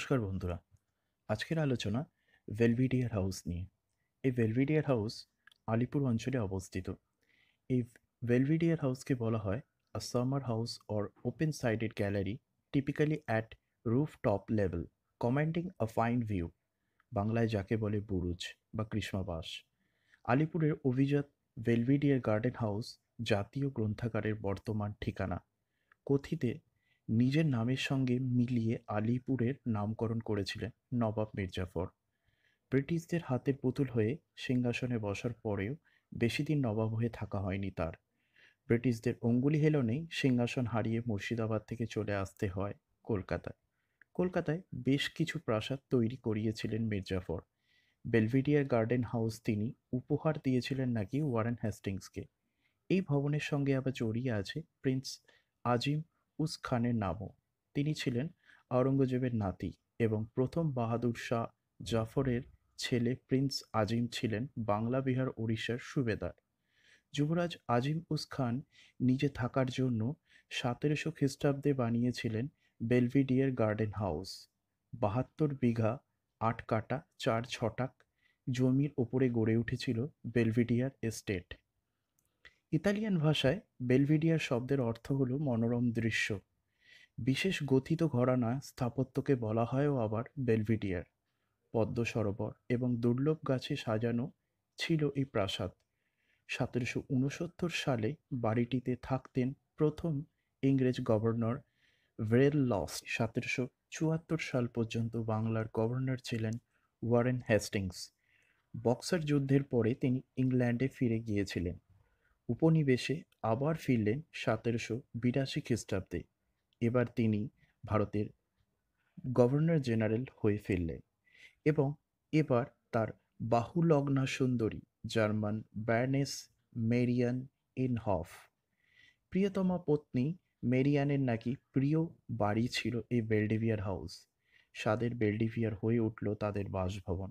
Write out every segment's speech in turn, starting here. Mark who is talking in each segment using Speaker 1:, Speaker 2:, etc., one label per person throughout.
Speaker 1: নমস্কার বন্ধুরা আজকের আলোচনা ভেলভিডিয়ার হাউস নিয়ে এই ভেলভিডিয়ার হাউস আলিপুর অঞ্চলে অবস্থিত এই ভেলভিডিয়ার হাউসকে বলা হয় a summer house or open sided gallery typically at roof top level commanding a fine view বাংলায় যাকে বলে বুরুজ বা কৃষ্ণবাস আলিপুরের অভিজাত ভেলভিডিয়ার গার্ডেন হাউস জাতীয় গ্রন্থাগারের বর্তমান ঠিকানা কথিতে নিজের নামের সঙ্গে মিলিয়ে আলিপুরের নামকরণ করেছিলেন নবাব মির্জাফর ব্রিটিশদের হাতে পুতুল হয়ে সিংহাসনে বসার পরেও বেশিদিন নবাব হয়ে থাকা হয়নি তার ব্রিটিশদের অঙ্গুলি হেলনেই সিংহাসন হারিয়ে মুর্শিদাবাদ থেকে চলে আসতে হয় কলকাতায় কলকাতায় বেশ কিছু প্রাসাদ তৈরি করিয়েছিলেন মির্জাফর বেলভিডিয়ার গার্ডেন হাউস তিনি উপহার দিয়েছিলেন নাকি ওয়ারেন হ্যাস্টিংসকে এই ভবনের সঙ্গে আবার জড়িয়ে আছে প্রিন্স আজিম উস খানের নামও তিনি ছিলেন আওরঙ্গজেবের নাতি এবং প্রথম বাহাদুর শাহ জাফরের ছেলে প্রিন্স আজিম ছিলেন বাংলা বিহার উড়িষ্যার সুবেদার যুবরাজ আজিম উস খান নিজে থাকার জন্য সতেরোশো খ্রিস্টাব্দে বানিয়েছিলেন বেলভিডিয়ার গার্ডেন হাউস বাহাত্তর বিঘা আট কাটা চার ছটাক জমির ওপরে গড়ে উঠেছিল বেলভিডিয়ার এস্টেট ইতালিয়ান ভাষায় বেলভিডিয়ার শব্দের অর্থ হল মনোরম দৃশ্য বিশেষ গথিত ঘরানা স্থাপত্যকে বলা হয়ও আবার বেলভিডিয়ার পদ্ম সরোবর এবং দুর্লভ গাছে সাজানো ছিল এই প্রাসাদ সতেরোশো উনসত্তর সালে বাড়িটিতে থাকতেন প্রথম ইংরেজ গভর্নর ভ্রেল লস সতেরোশো চুয়াত্তর সাল পর্যন্ত বাংলার গভর্নর ছিলেন ওয়ারেন হেস্টিংস বক্সার যুদ্ধের পরে তিনি ইংল্যান্ডে ফিরে গিয়েছিলেন উপনিবেশে আবার ফিরলেন সতেরোশো বিরাশি খ্রিস্টাব্দে এবার তিনি ভারতের গভর্নর জেনারেল হয়ে ফিরলেন এবং এবার তার বাহুলগ্না সুন্দরী জার্মান ব্যার্নেস মেরিয়ান ইনহফ প্রিয়তমা পত্নী মেরিয়ানের নাকি প্রিয় বাড়ি ছিল এই বেলডিভিয়ার হাউস স্বাদের বেলডিভিয়ার হয়ে উঠল তাদের বাসভবন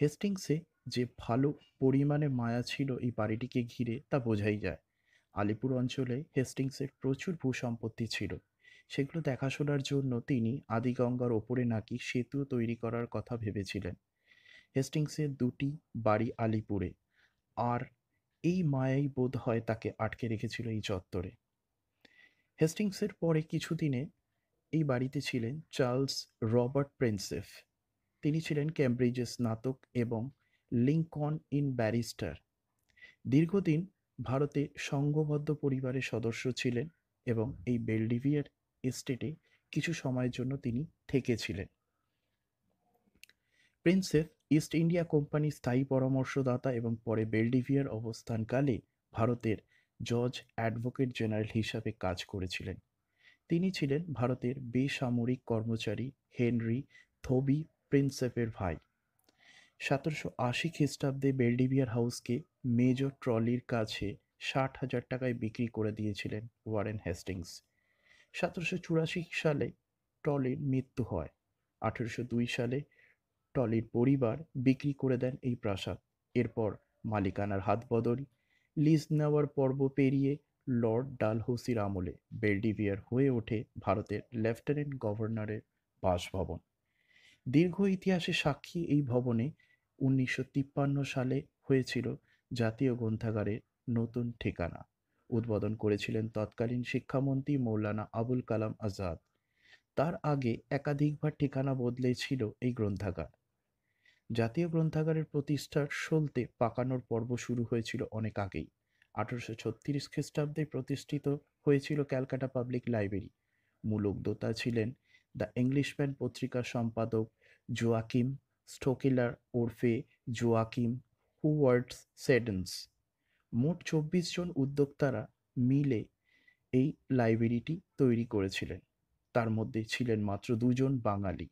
Speaker 1: হেস্টিংসে যে ভালো পরিমাণে মায়া ছিল এই বাড়িটিকে ঘিরে তা বোঝাই যায় আলিপুর অঞ্চলে হেস্টিংসের প্রচুর ভূসম্পত্তি ছিল সেগুলো দেখাশোনার জন্য তিনি আদিগঙ্গার ওপরে নাকি সেতু তৈরি করার কথা ভেবেছিলেন হেস্টিংসের দুটি বাড়ি আলিপুরে আর এই মায়াই বোধ হয় তাকে আটকে রেখেছিল এই চত্বরে হেস্টিংসের পরে কিছুদিনে এই বাড়িতে ছিলেন চার্লস রবার্ট প্রিন্সেফ তিনি ছিলেন ক্যামব্রিজের স্নাতক এবং লিঙ্কন ইন ব্যারিস্টার দীর্ঘদিন ভারতে সংঘবদ্ধ পরিবারের সদস্য ছিলেন এবং এই বেলডিভিয়ার এস্টেটে কিছু সময়ের জন্য তিনি থেকেছিলেন প্রিন্সেফ ইস্ট ইন্ডিয়া কোম্পানি স্থায়ী পরামর্শদাতা এবং পরে বেলডিভিয়ার অবস্থানকালে ভারতের জজ অ্যাডভোকেট জেনারেল হিসাবে কাজ করেছিলেন তিনি ছিলেন ভারতের বেসামরিক কর্মচারী হেনরি থবি প্রিন্সেপের ভাই সতেরোশো আশি খ্রিস্টাব্দে বেলডিভিয়ার হাউসকে মেজর ট্রলির কাছে ষাট হাজার টাকায় বিক্রি করে দিয়েছিলেন ওয়ারেন হেস্টিংস সতেরোশো চুরাশি সালে ট্রলির মৃত্যু হয় আঠেরোশো দুই সালে টলির পরিবার বিক্রি করে দেন এই প্রাসাদ এরপর মালিকানার হাত বদল লিজ নেওয়ার পর্ব পেরিয়ে লর্ড ডালহৌসির আমলে বেলডিভিয়ার হয়ে ওঠে ভারতের লেফটেন্যান্ট গভর্নরের বাসভবন দীর্ঘ ইতিহাসের সাক্ষী এই ভবনে উনিশশো সালে হয়েছিল জাতীয় গ্রন্থাগারের নতুন ঠিকানা উদ্বোধন করেছিলেন তৎকালীন শিক্ষামন্ত্রী মৌলানা আবুল কালাম আজাদ তার আগে একাধিকবার ঠিকানা বদলে ছিল এই গ্রন্থাগার জাতীয় গ্রন্থাগারের প্রতিষ্ঠার সলতে পাকানোর পর্ব শুরু হয়েছিল অনেক আগেই আঠারোশো ছত্রিশ খ্রিস্টাব্দে প্রতিষ্ঠিত হয়েছিল ক্যালকাটা পাবলিক লাইব্রেরি মূলক দোতা ছিলেন দ্য ইংলিশম্যান পত্রিকার সম্পাদক জোয়াকিম স্টোকিলার ওরফে জোয়াকিম হুওয়ার্ডস সেডেন্স মোট চব্বিশ জন উদ্যোক্তারা মিলে এই লাইব্রেরিটি তৈরি করেছিলেন তার মধ্যে ছিলেন মাত্র দুজন বাঙালি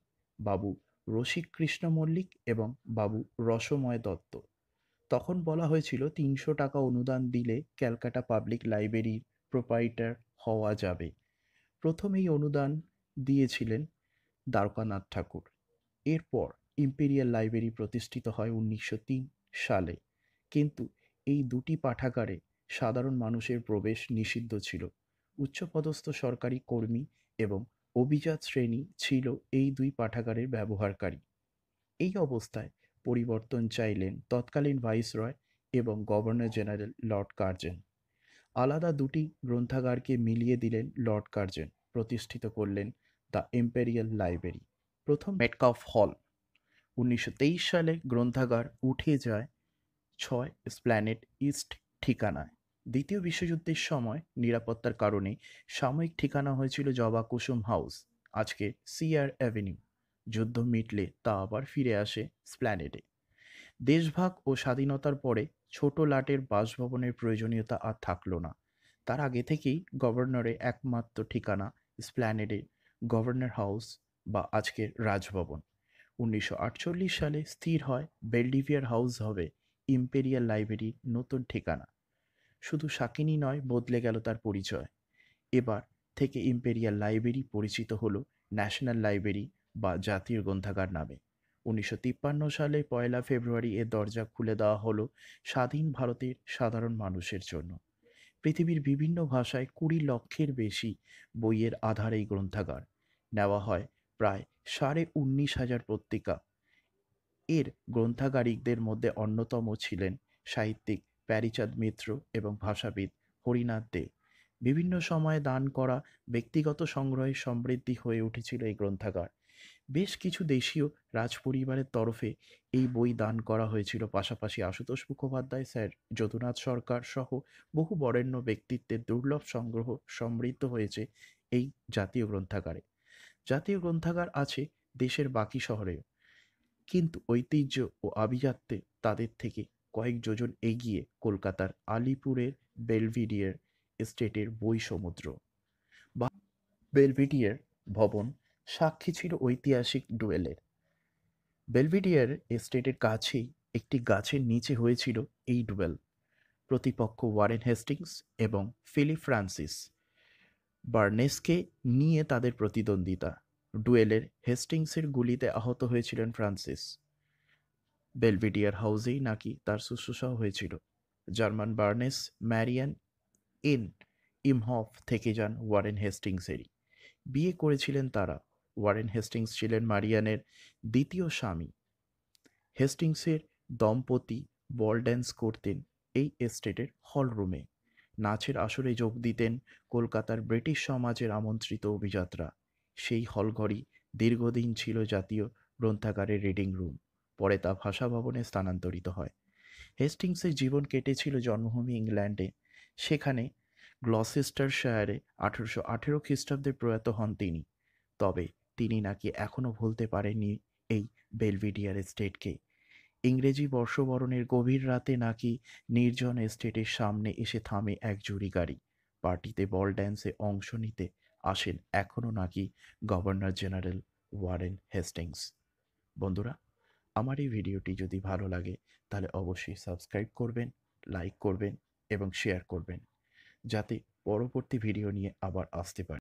Speaker 1: বাবু রসিক কৃষ্ণ মল্লিক এবং বাবু রসময় দত্ত তখন বলা হয়েছিল তিনশো টাকা অনুদান দিলে ক্যালকাটা পাবলিক লাইব্রেরির প্রোপাইটার হওয়া যাবে প্রথম এই অনুদান দিয়েছিলেন দ্বারকানাথ ঠাকুর এরপর ইম্পেরিয়াল লাইব্রেরি প্রতিষ্ঠিত হয় উনিশশো সালে কিন্তু এই দুটি পাঠাগারে সাধারণ মানুষের প্রবেশ নিষিদ্ধ ছিল উচ্চপদস্থ সরকারি কর্মী এবং অভিজাত শ্রেণী ছিল এই দুই পাঠাগারের ব্যবহারকারী এই অবস্থায় পরিবর্তন চাইলেন তৎকালীন ভাইসরয় এবং গভর্নর জেনারেল লর্ড কার্জেন আলাদা দুটি গ্রন্থাগারকে মিলিয়ে দিলেন লর্ড কার্জেন প্রতিষ্ঠিত করলেন দ্য এম্পেরিয়াল লাইব্রেরি প্রথম মেটকাফ হল উনিশশো সালে গ্রন্থাগার উঠে যায় ছয় স্প্ল্যানেট ইস্ট ঠিকানায় দ্বিতীয় বিশ্বযুদ্ধের সময় নিরাপত্তার কারণে সাময়িক ঠিকানা হয়েছিল জবা কুসুম হাউস আজকে সিআর অ্যাভিনিউ যুদ্ধ মিটলে তা আবার ফিরে আসে স্প্ল্যানেটে দেশভাগ ও স্বাধীনতার পরে ছোট লাটের বাসভবনের প্রয়োজনীয়তা আর থাকলো না তার আগে থেকেই গভর্নরের একমাত্র ঠিকানা স্প্ল্যানেডে গভর্নর হাউস বা আজকের রাজভবন উনিশশো সালে স্থির হয় বেলডিভিয়ার হাউস হবে ইম্পেরিয়াল লাইব্রেরির নতুন ঠিকানা শুধু শাকিনী নয় বদলে গেল তার পরিচয় এবার থেকে ইম্পেরিয়াল লাইব্রেরি পরিচিত হলো ন্যাশনাল লাইব্রেরি বা জাতীয় গ্রন্থাগার নামে উনিশশো সালে পয়লা ফেব্রুয়ারি এ দরজা খুলে দেওয়া হলো স্বাধীন ভারতের সাধারণ মানুষের জন্য পৃথিবীর বিভিন্ন ভাষায় কুড়ি লক্ষের বেশি বইয়ের আধার এই গ্রন্থাগার নেওয়া হয় প্রায় সাড়ে উনিশ হাজার পত্রিকা এর গ্রন্থাগারিকদের মধ্যে অন্যতম ছিলেন সাহিত্যিক প্যারিচাঁদ মিত্র এবং ভাষাবিদ হরিনাথ দে বিভিন্ন সময়ে দান করা ব্যক্তিগত সংগ্রহের সমৃদ্ধি হয়ে উঠেছিল এই গ্রন্থাগার বেশ কিছু দেশীয় রাজপরিবারের তরফে এই বই দান করা হয়েছিল পাশাপাশি আশুতোষ মুখোপাধ্যায় স্যার যদুনাথ সরকার সহ বহু বরেণ্য ব্যক্তিত্বের দুর্লভ সংগ্রহ সমৃদ্ধ হয়েছে এই জাতীয় গ্রন্থাগারে জাতীয় গ্রন্থাগার আছে দেশের বাকি শহরেও কিন্তু ঐতিহ্য ও আভিজাত্যে তাদের থেকে কয়েক যোজন এগিয়ে কলকাতার আলিপুরের বেলভিডিয়ার স্টেটের বই সমুদ্র বেলভিডিয়ার ভবন সাক্ষী ছিল ঐতিহাসিক ডুয়েলের বেলভিডিয়ার এস্টেটের কাছেই একটি গাছের নিচে হয়েছিল এই ডুয়েল প্রতিপক্ষ ওয়ারেন হেস্টিংস এবং ফিলিপ ফ্রান্সিস বার্নেসকে নিয়ে তাদের প্রতিদ্বন্দ্বিতা ডুয়েলের হেস্টিংসের গুলিতে আহত হয়েছিলেন ফ্রান্সিস বেলভিডিয়ার হাউসেই নাকি তার শুশ্রূষা হয়েছিল German baroness Marian in Imhoff থেকে যান ওয়ারেন হেস্টিংসেরই বিয়ে করেছিলেন তারা ওয়ারেন হেস্টিংস ছিলেন মারিয়ানের দ্বিতীয় স্বামী হেস্টিংসের দম্পতি বল ড্যান্স করতেন এই এস্টেটের হলরুমে নাচের আসরে যোগ দিতেন কলকাতার ব্রিটিশ সমাজের আমন্ত্রিত অভিযাত্রা সেই হলঘরই দীর্ঘদিন ছিল জাতীয় গ্রন্থাগারের রিডিং রুম পরে তা ভাষা ভবনে স্থানান্তরিত হয় হেস্টিংসের জীবন কেটেছিল জন্মভূমি ইংল্যান্ডে সেখানে গ্লসেস্টারশায়ারে আঠেরোশো আঠেরো খ্রিস্টাব্দে প্রয়াত হন তিনি তবে তিনি নাকি এখনও ভুলতে পারেননি এই বেলভিডিয়ার স্টেটকে ইংরেজি বর্ষবরণের গভীর রাতে নাকি নির্জন এস্টেটের সামনে এসে থামে এক জুরি গাড়ি পার্টিতে বল ড্যান্সে অংশ নিতে আসেন এখনও নাকি গভর্নর জেনারেল ওয়ারেন হেস্টিংস বন্ধুরা আমার এই ভিডিওটি যদি ভালো লাগে তাহলে অবশ্যই সাবস্ক্রাইব করবেন লাইক করবেন এবং শেয়ার করবেন যাতে পরবর্তী ভিডিও নিয়ে আবার আসতে পারি